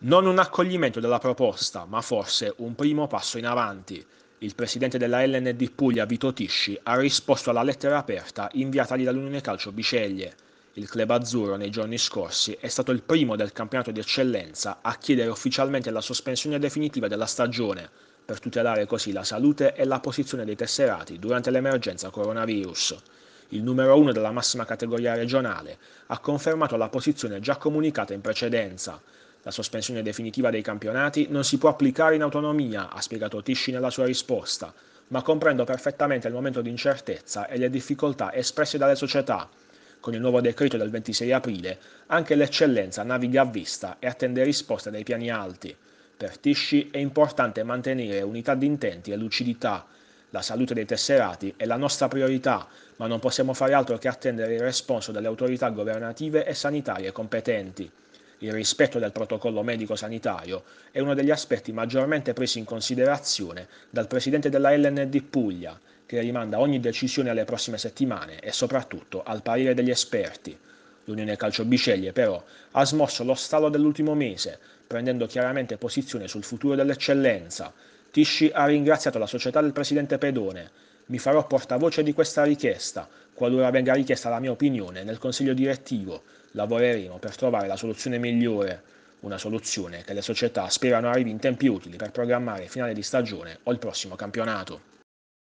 Non un accoglimento della proposta, ma forse un primo passo in avanti. Il presidente della LN di Puglia, Vito Tisci, ha risposto alla lettera aperta inviatagli dall'Unione Calcio Biceglie. Il club azzurro nei giorni scorsi è stato il primo del campionato di eccellenza a chiedere ufficialmente la sospensione definitiva della stagione, per tutelare così la salute e la posizione dei tesserati durante l'emergenza coronavirus. Il numero uno della massima categoria regionale ha confermato la posizione già comunicata in precedenza. La sospensione definitiva dei campionati non si può applicare in autonomia, ha spiegato Tisci nella sua risposta, ma comprendo perfettamente il momento di incertezza e le difficoltà espresse dalle società. Con il nuovo decreto del 26 aprile, anche l'eccellenza naviga a vista e attende risposte dai piani alti. Per Tisci è importante mantenere unità di intenti e lucidità. La salute dei tesserati è la nostra priorità, ma non possiamo fare altro che attendere il responso delle autorità governative e sanitarie competenti il rispetto del protocollo medico-sanitario è uno degli aspetti maggiormente presi in considerazione dal presidente della LND Puglia, che rimanda ogni decisione alle prossime settimane e soprattutto al parere degli esperti. L'Unione Calcio Biceglie però ha smosso lo stallo dell'ultimo mese, prendendo chiaramente posizione sul futuro dell'eccellenza, Tisci ha ringraziato la società del presidente Pedone. Mi farò portavoce di questa richiesta. Qualora venga richiesta la mia opinione nel consiglio direttivo, lavoreremo per trovare la soluzione migliore. Una soluzione che le società sperano arrivi in tempi utili per programmare finale di stagione o il prossimo campionato.